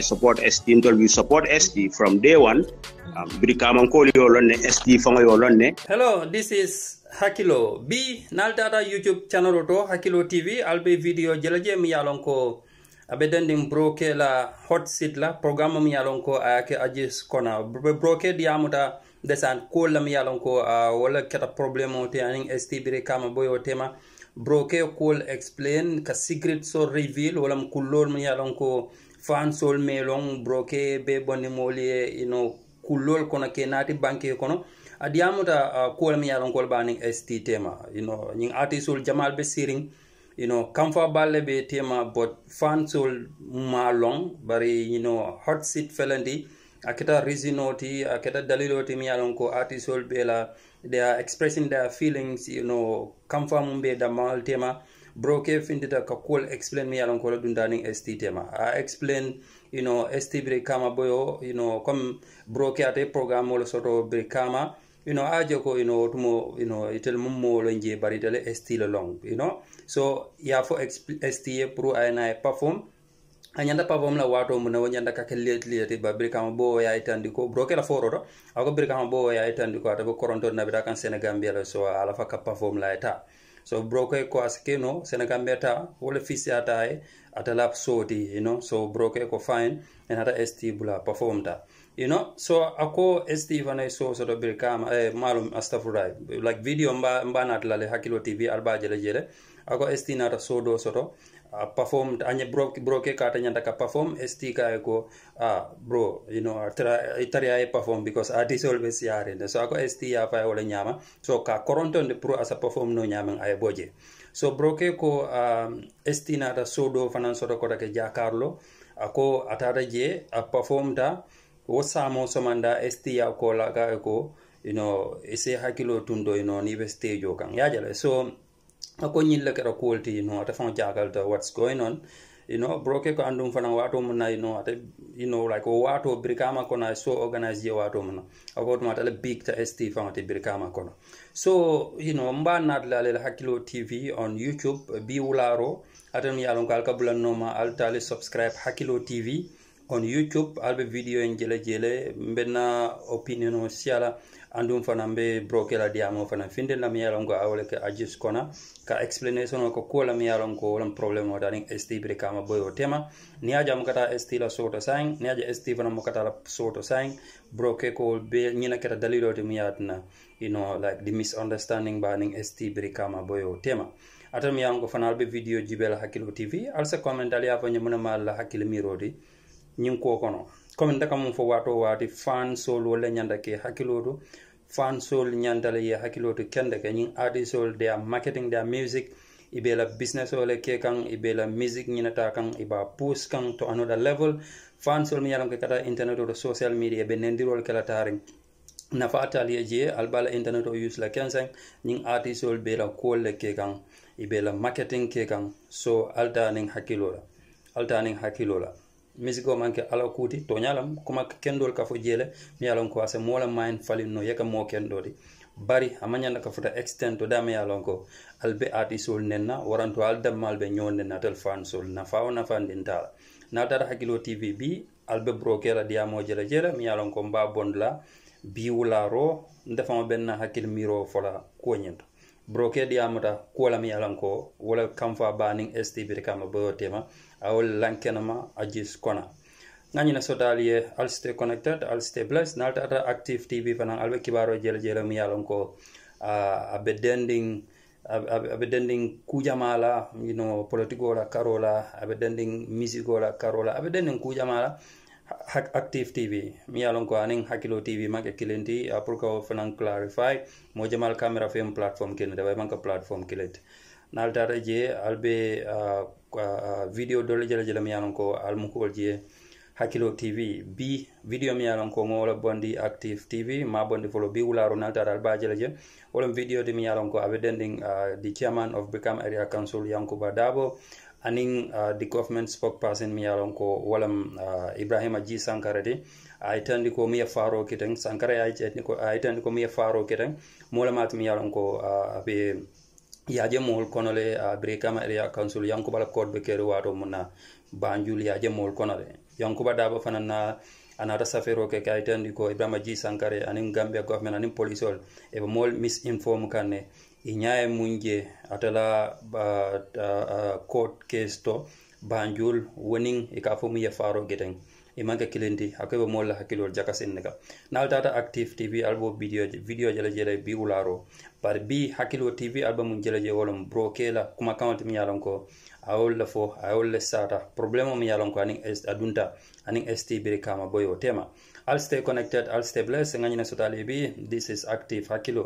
I support SD ntol we support SD from day one. Um, Hello, this is Hakilo B naltata YouTube channel to Hakilo TV albe video jelaje mi abedending broke la hot seat la programme mi yalon ayake ajis kona broke diamuta desan kol la mi ah, wala kata problème o te anin ST birekama boyo tema broke kol explain ka secret so reveal wala kullol mi yalon fansol melon broke be bonne moli e no kullol kono ke naati banque kono adi yamuta uh, kuolam yalonkol banin stt ma you know, ñing artisol jamal be sirin you know, kamfa balle be tema bot fansol malon bari you know, hot sit felandi a keta resinoti a keta daliloti mi yalon ko artisol bela they are expressing their feelings you know, kamfa mum be damal tema bro ke findita ka cool explain mi yalan kola ɗum danin st tema a explain you know st biri kama boyo you know comme bro ke ate programme wol soto biri kama you know aje ko you know tumo you know itel lo nje bari tele st le long you know so ya fo st pour ayna e perform a ñanda pavom la wato mu nawo ñanda ka kellet liyete ba kam bo ya itandi ko broke la foro do ako kam bo ya itandi ko ata ko koronto na bi kan senegambia la so ala fa ka pavom la eta so broke ko askeno senegal mbeta wala fisi ata e atala soti you know so broke ko fine en hata st bula performta you know so ako st fana so so to bir kama eh, malum astafurlah like video mba mba natlale hakilo tv alba jele jele ako st nata so do soto uh, performed anye bro bro ke kata nyanda perform st ka ko ah uh, bro you know uh, tara itari uh, ay perform because artist uh, always yare so ako st ya fa wala nyama so ka koronton de pro asa perform no nyama ay boje so bro ko um, st na da sodo fanan sodo ko ke ja carlo ako atara je a perform da wo samo somanda st ya ko la ka ko you know ese hakilo tundo you know ni be kan ya jale so ko ñilla kero kuwolti you ta ate faŋo jakalta what's going on you know broke ko andum fana wato mun na you know ate you know like o wato ko na so organize je wato mun ako tuma tala big ta st faŋo brikama ko kono so you know mba la le hakkilo tv on youtube bi wularo atan yalon ko alkabulan noma tali subscribe hakkilo tv on youtube alɓe video en jele jele mbenna opinion o siala andum fana mbe brokela diamo fana finde lam yalon ko awole ke ajus kona ka explanation ko ko la yalon ko wala problem o dani st bre kama boyo tema ni aja mo kata st la soto sain ni aja st fana mo kata la soto sain broke ko be ñina keta dalilote mu yatna you know like the misunderstanding banin st bre kama boyo tema atam yango fana albe video jibel hakilo tv alsa commentali ali afo ñamunama mirodi ñiŋ kuo kono komi nte ka muŋ fo waatoo waati fansoolu wo le ñanta ke hakkilootu fansoolu ñanta le ye hakkilootu kende ke ñiŋ artisoolu de a marketing de a musik i be i la businessoo le ke kaŋ i be i la musik ñinataa kaŋ i be a pus kaŋ to anoda level fansoolu mi ye loŋ ke ka taa internet o to social media be nendiroolu ke la taariŋ nafaa taali ye jee ali be a la internet o use la kenseŋ ñiŋ artisoolu be i la kuolu le ke kaŋ i be i la marketing ke kaŋ so ali taa niŋ hakkiloo la ali taa niŋ hakkiloo la misigo man ke ala kuuti toñalam koma kendol ka fo jeele mi yalon ko ase molam ma en falin no yeka mo kendodi bari amañanda ka fota extent to dama yalon ko albe ati sol nenna waranto al dammal be ñoon nenna tel fan sol nafa o nafa ndintala na tara hakkilo tv bi albe broker a diyamo jele jeele mi yalon ko mba bondla bi wularo ndefama benna hakkil miro fola koñinto broker diyamata kuola mi yalon ko wala kamfa banin stb kama boyo tema awol lankenema ajis kona nga ñina sotal ye al stay connected al stay blessed nal tata active tv fana albe kibaro jele jele mi yalon ko uh, abe dending abe dending kujamala you know politiko la karola abe dending musico la karola abe dending kujamala active tv mi yalon ko anin hakkilo tv make kilenti uh, pour ko fanan clarify mo jamal camera fem platform ken da way manka platform kilet naal je al be video dole jele jele mi yalon ko al mukol je hakkilo tv bi video mi yalon ko mola bondi active tv ma bondi folo bi wala ro tata al ba je wala video de mi yalon ko abe dending the chairman of bekam area council yankuba dabo anin the government spokesperson mi yalon ko wala ibrahima ji sankara de ay tandi ko miya faro kiten sankara ay tandi ko mi ya faro kiten molamatu mi yalon ko uh, yaaje mool konole a brekama ya council yankuba la kodbe kere wato mu na banjul yaaje mool konole yankuba daba fana na a nata safero ke kay tandi ko ibrahima ji sankare anin gambia government anin police ol eɓe mool mis informe kanne i ñaye mun je atala uh, uh, code case to banjul wonin e ka fo mu ye faro geteng e manka kilenti hakoɓe molla hakkilol jaka senne nal tata active tv albo video video jela jela bi wularo par bi hakkilo tv alba mun jela je wolom bro kela kuma kawante mi yalon ko a wolla fo a wolla sata probléme o mi yalon ko anin adunta anin st biri kama boyo tema all stay connected all stay blessed na sotali bi this is active hakilo